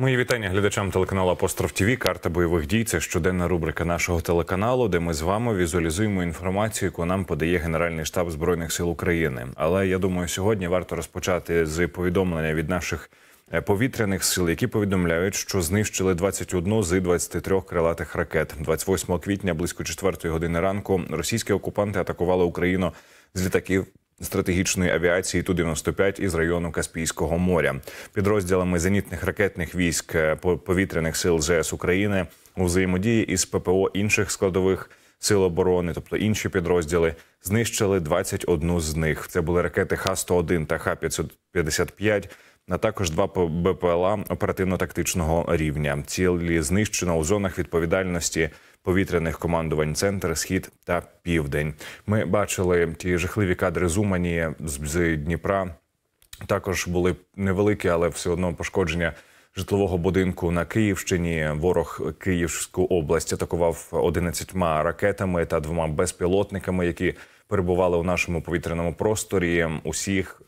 Мої вітання глядачам телеканалу Апостроф Тіві. Карта бойових дій це щоденна рубрика нашого телеканалу, де ми з вами візуалізуємо інформацію, яку нам подає Генеральний штаб збройних сил України. Але я думаю, сьогодні варто розпочати з повідомлення від наших е, повітряних сил, які повідомляють, що знищили 21 з 23 крилатих ракет. 28 квітня, близько 4 години ранку, російські окупанти атакували Україну з літаків стратегічної авіації ту 95 із району Каспійського моря. Підрозділами зенітних ракетних військ е, повітряних сил ЗС України у взаємодії із ППО інших складових. Сил оборони, тобто інші підрозділи, знищили 21 з них. Це були ракети Х-101 та Х-555, а також два БПЛА оперативно-тактичного рівня. Цілі знищено у зонах відповідальності повітряних командувань Центр, Схід та Південь. Ми бачили ті жахливі кадри зумані з Дніпра. Також були невеликі, але все одно пошкодження. Житлового будинку на Київщині ворог Київську область атакував 11 ракетами та двома безпілотниками, які перебували у нашому повітряному просторі. Усіх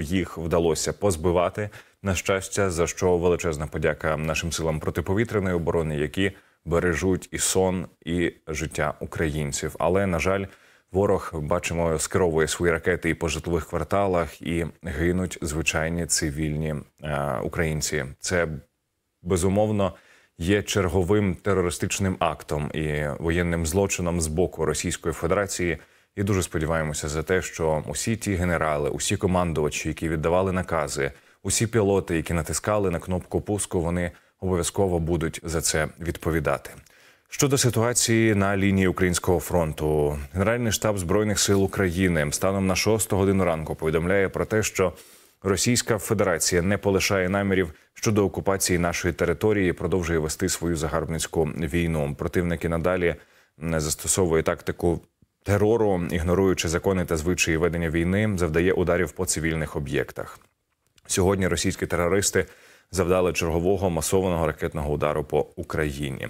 їх вдалося позбивати на щастя. За що величезна подяка нашим силам протиповітряної оборони, які бережуть і сон, і життя українців. Але на жаль, ворог бачимо скеровує свої ракети і по житлових кварталах, і гинуть звичайні цивільні е, українці. Це безумовно. Є черговим терористичним актом і воєнним злочином з боку Російської Федерації. І дуже сподіваємося за те, що усі ті генерали, усі командувачі, які віддавали накази, усі пілоти, які натискали на кнопку пуску, вони обов'язково будуть за це відповідати. Щодо ситуації на лінії українського фронту, Генеральний штаб збройних сил України станом на 6 годину ранку повідомляє про те, що Російська Федерація не полишає намірів щодо окупації нашої території, продовжує вести свою загарбницьку війну. Противники надалі не застосовує тактику терору, ігноруючи закони та звичаї ведення війни, завдає ударів по цивільних об'єктах. Сьогодні російські терористи завдали чергового масованого ракетного удару по Україні.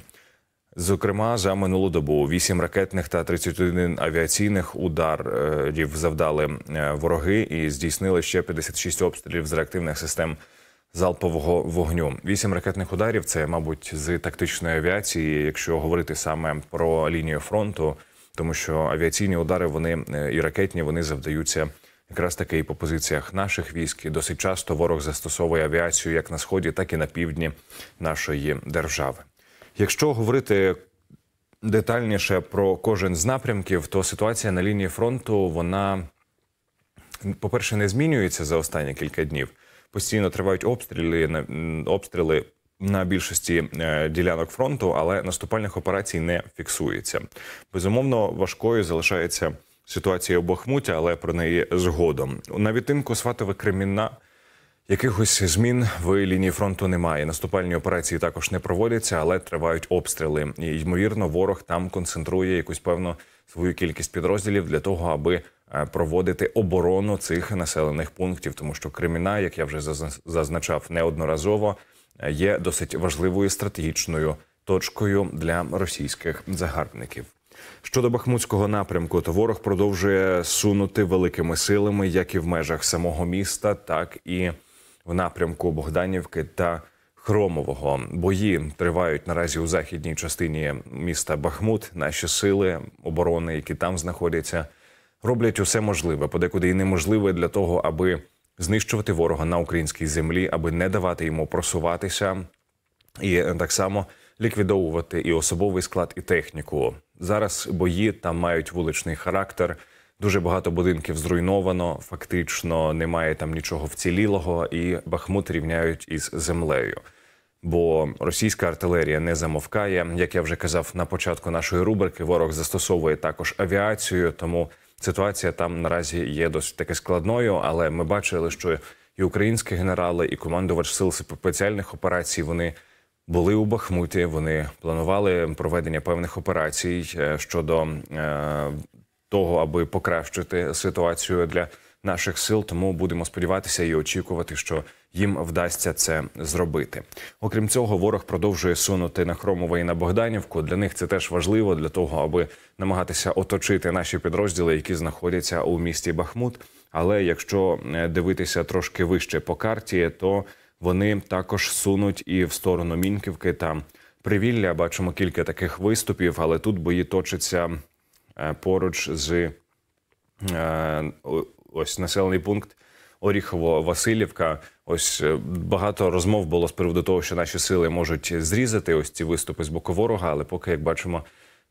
Зокрема, за минулу добу 8 ракетних та 31 авіаційних ударів завдали е, вороги і здійснили ще 56 обстрілів з реактивних систем залпового вогню. 8 ракетних ударів це, мабуть, з тактичної авіації, якщо говорити саме про лінію фронту, тому що авіаційні удари вони е, і ракетні вони завдаються. Якраз таки і по позиціях наших військ досить часто ворог застосовує авіацію як на сході, так і на півдні нашої держави. Якщо говорити детальніше про кожен з напрямків, то ситуація на лінії фронту вона, по-перше, не змінюється за останні кілька днів. Постійно тривають обстріли обстріли на більшості е, ділянок фронту, але наступальних операцій не фіксується. Безумовно, важкою залишається ситуації у Бахмуті, але про неї згодом. На відтинку Сватове Кремінна якихось змін в лінії фронту немає. Наступальні операції також не проводяться, але тривають обстріли. І, Ймовірно, ворог там концентрує якусь певну свою кількість підрозділів для того, аби е, проводити оборону цих населених пунктів, тому що Креміна, як я вже зазначав, неодноразово е, є досить важливою стратегічною точкою для російських загарбників. Щодо бахмутського напрямку, то ворог продовжує сунути великими силами, як і в межах самого міста, так і в напрямку Богданівки та Хромового. Бої тривають наразі у західній частині міста Бахмут. Наші сили оборони, які там знаходяться, роблять усе можливе, подекуди і неможливе для того, аби знищувати ворога на українській землі, аби не давати йому просуватися, і так само ліквідовувати і особовий склад, і техніку. Зараз бої там мають вуличний характер. Дуже багато будинків зруйновано, фактично немає там нічого вцілілого, і Бахмут рівняють із землею. Бо російська артилерія не замовкає. Як я вже казав на початку нашої рубрики, ворог застосовує також авіацію, тому ситуація там наразі є досить таки складною. Але ми бачили, що і українські генерали, і командувач сил спеціальних операцій вони були у Бахмуті. Вони планували проведення певних операцій е, щодо е, того, аби покращити ситуацію для наших сил. Тому будемо сподіватися і очікувати, що їм вдасться це зробити. Окрім цього, ворог продовжує сунути на Хромова і на Богданівку. Для них це теж важливо для того, аби намагатися оточити наші підрозділи, які знаходяться у місті Бахмут. Але якщо е, дивитися трошки вище по карті, то вони також сунуть і в сторону Мінківки та Привілля. Бачимо кілька таких виступів, але тут бої точаться е, поруч з е, ось населений пункт. Оріхово-Васильівка, ось е, багато розмов було з приводу того, що наші сили можуть зрізати ось ці виступи з боку ворога, але поки як бачимо,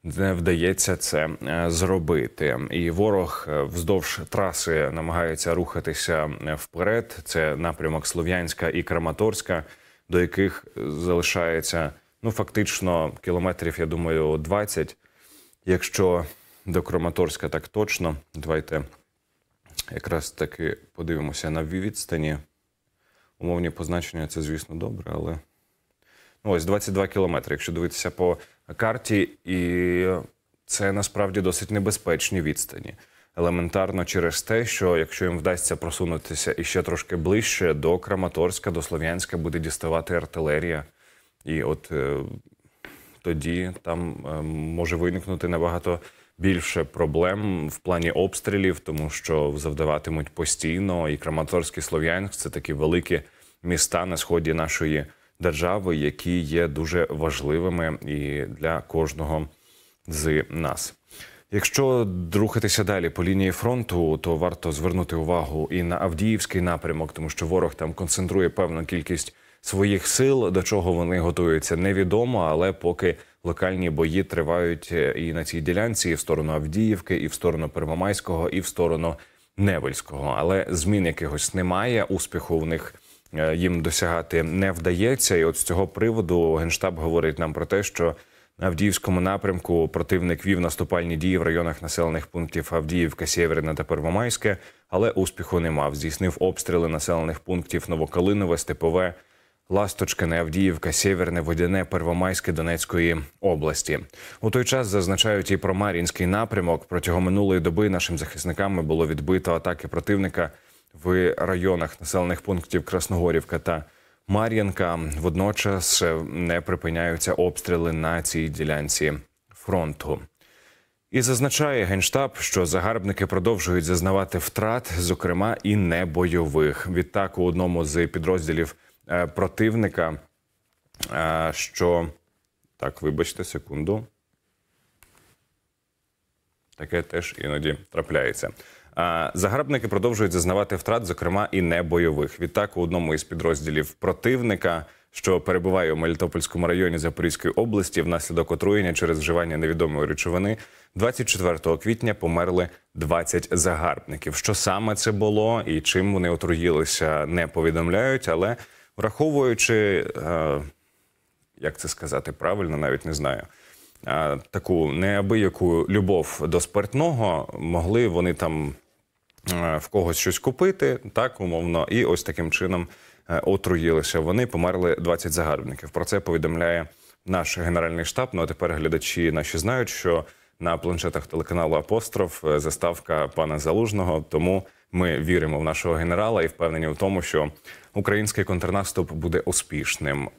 не вдається це е, зробити, і ворог е, вздовж траси намагається рухатися е, вперед. Це напрямок Слов'янська і Краматорська, до яких залишається ну фактично кілометрів. Я думаю, 20. Якщо до Краматорська так точно, давайте якраз таки подивимося на відстані. Умовні позначення це, звісно, добре, але. Ну, ось 22 кілометри, якщо дивитися по карті, і це насправді досить небезпечні відстані. Елементарно через те, що якщо їм вдасться просунутися іще трошки ближче, до Краматорська, до Слов'янська буде діставати артилерія. І от е, тоді там е, може виникнути набагато більше проблем в плані обстрілів, тому що завдаватимуть постійно і краматорський Слов'янськ це такі великі міста на сході нашої держави, які є дуже важливими і для кожного з нас. Якщо рухатися далі по лінії фронту, то варто звернути увагу і на Авдіївський напрямок, тому що ворог там концентрує певну кількість своїх сил, до чого вони готуються, невідомо, але поки локальні бої тривають е, і на цій ділянці, і в сторону Авдіївки, і в сторону Первомайського, і в сторону Невельського. Але змін якихось немає. Успіху в них. Е, їм досягати не вдається. І от з цього приводу генштаб говорить нам про те, що на Авдіївському напрямку противник вів наступальні дії в районах населених пунктів Авдіївка, Сєверина та Первомайське, але успіху не мав. Здійснив обстріли населених пунктів Новокалинове, Степове, Ласточкине, Авдіївка, Сєверне, Водяне, Первомайське Донецької області. У той час зазначають і про Мар'їнський напрямок. Протягом минулої доби нашим захисниками було відбито атаки противника в районах населених пунктів Красногорівка та Мар'їнка. Водночас не припиняються обстріли на цій ділянці фронту. І зазначає генштаб, що загарбники продовжують зазнавати втрат, зокрема і небойових. Відтак у одному з підрозділів е, противника. Е, що так, вибачте секунду. Таке теж іноді трапляється. Загарбники продовжують зазнавати втрат, зокрема і небойових. Відтак у одному із підрозділів противника. Що перебуває у Мелітопольському районі Запорізької області внаслідок отруєння через вживання невідомої речовини, 24 квітня померли 20 загарбників. Що саме це було і чим вони отруїлися, не повідомляють. Але враховуючи, е, як це сказати правильно, навіть не знаю. Е, таку неабияку любов до спиртного, могли вони там. Е, в когось щось купити, так умовно, і ось таким чином е, отруїлися. Вони померли 20 загарбників. Про це повідомляє наш генеральний штаб. Ну а тепер глядачі наші знають, що на планшетах телеканалу Апостроф е, заставка пана Залужного. Тому ми віримо в нашого генерала і впевнені в тому, що український контрнаступ буде успішним.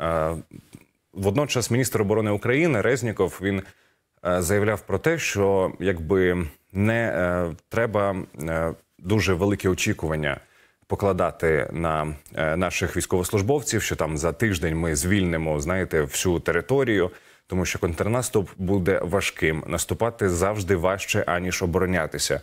Водночас, міністр оборони України Резніков він заявляв про те, що якби не треба дуже великі очікування. Покладати на е, наших військовослужбовців, що там за тиждень ми звільнимо, знаєте, всю територію, тому що контрнаступ буде важким. Наступати завжди важче аніж оборонятися,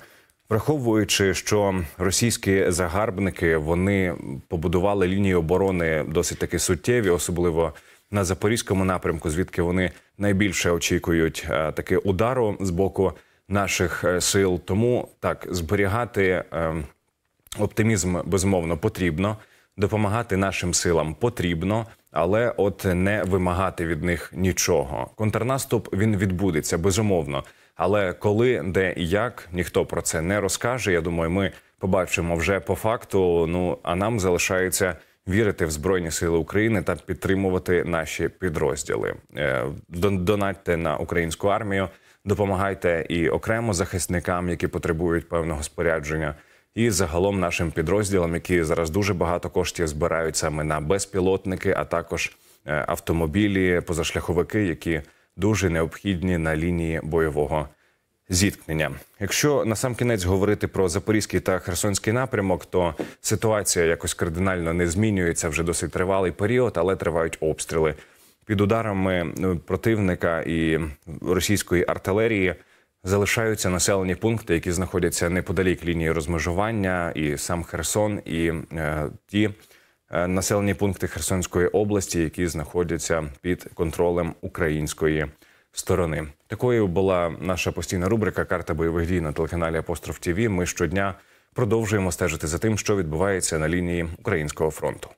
враховуючи, що російські загарбники вони побудували лінії оборони досить таки суттєві, особливо на запорізькому напрямку, звідки вони найбільше очікують е, таки удару з боку наших е, сил. Тому так зберігати е, оптимізм безумовно потрібно, допомагати нашим силам потрібно. Але от не вимагати від них нічого. Контрнаступ він відбудеться безумовно. Але коли, де і як ніхто про це не розкаже. Я думаю, ми побачимо вже по факту. Ну а нам залишається вірити в збройні сили України та підтримувати наші підрозділи. Е, донатьте на українську армію, допомагайте і окремо захисникам, які потребують певного спорядження. І загалом нашим підрозділам, які зараз дуже багато коштів збирають саме на безпілотники, а також е, автомобілі, позашляховики, які дуже необхідні на лінії бойового зіткнення. Якщо на сам кінець говорити про запорізький та херсонський напрямок, то ситуація якось кардинально не змінюється вже досить тривалий період, але тривають обстріли. Під ударами е, противника і російської артилерії залишаються населені пункти, які знаходяться неподалік лінії розмежування, і сам Херсон, і е, ті е, населені пункти Херсонської області, які знаходяться під контролем української сторони. Такою була наша постійна рубрика Карта бойових дій на телеканалі Апостроф Тіві. Ми щодня продовжуємо стежити за тим, що відбувається на лінії українського фронту.